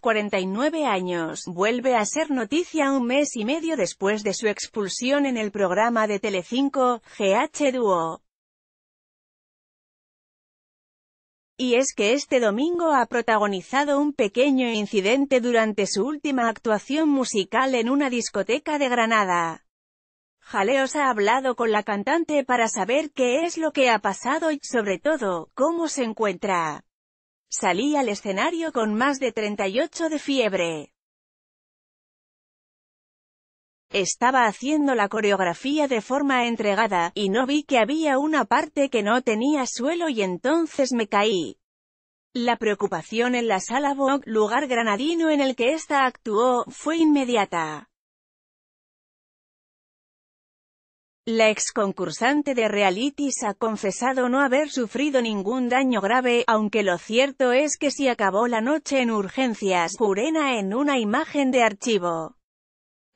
49 años, vuelve a ser noticia un mes y medio después de su expulsión en el programa de Telecinco, GH Duo. Y es que este domingo ha protagonizado un pequeño incidente durante su última actuación musical en una discoteca de Granada. Jaleos ha hablado con la cantante para saber qué es lo que ha pasado y, sobre todo, cómo se encuentra. Salí al escenario con más de 38 de fiebre. Estaba haciendo la coreografía de forma entregada, y no vi que había una parte que no tenía suelo y entonces me caí. La preocupación en la sala Vogue, lugar granadino en el que ésta actuó, fue inmediata. La ex concursante de realities ha confesado no haber sufrido ningún daño grave, aunque lo cierto es que se acabó la noche en urgencias. Jurena en una imagen de archivo.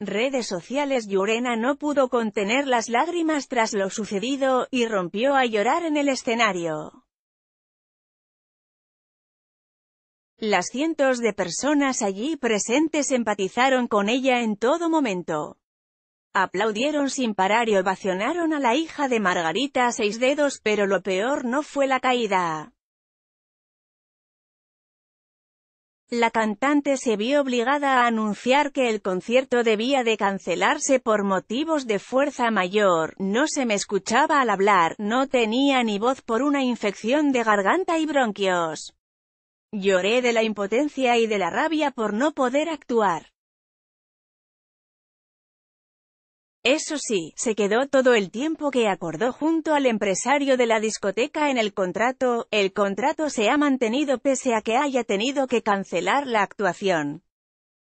Redes sociales Jurena no pudo contener las lágrimas tras lo sucedido, y rompió a llorar en el escenario. Las cientos de personas allí presentes empatizaron con ella en todo momento. Aplaudieron sin parar y ovacionaron a la hija de Margarita a seis dedos pero lo peor no fue la caída. La cantante se vio obligada a anunciar que el concierto debía de cancelarse por motivos de fuerza mayor, no se me escuchaba al hablar, no tenía ni voz por una infección de garganta y bronquios. Lloré de la impotencia y de la rabia por no poder actuar. Eso sí, se quedó todo el tiempo que acordó junto al empresario de la discoteca en el contrato, el contrato se ha mantenido pese a que haya tenido que cancelar la actuación.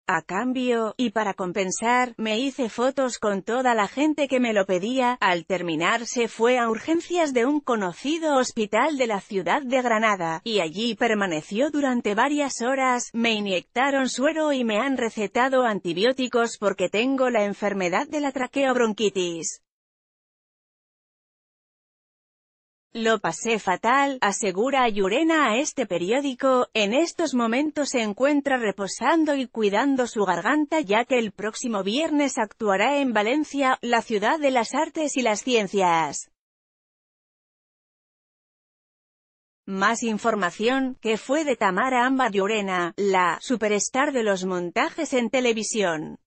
A cambio, y para compensar, me hice fotos con toda la gente que me lo pedía, al terminar se fue a urgencias de un conocido hospital de la ciudad de Granada, y allí permaneció durante varias horas, me inyectaron suero y me han recetado antibióticos porque tengo la enfermedad de la traqueobronquitis. Lo pasé fatal, asegura Yurena a este periódico, en estos momentos se encuentra reposando y cuidando su garganta ya que el próximo viernes actuará en Valencia, la ciudad de las artes y las ciencias. Más información, que fue de Tamara Amba Llorena, la superstar de los montajes en televisión.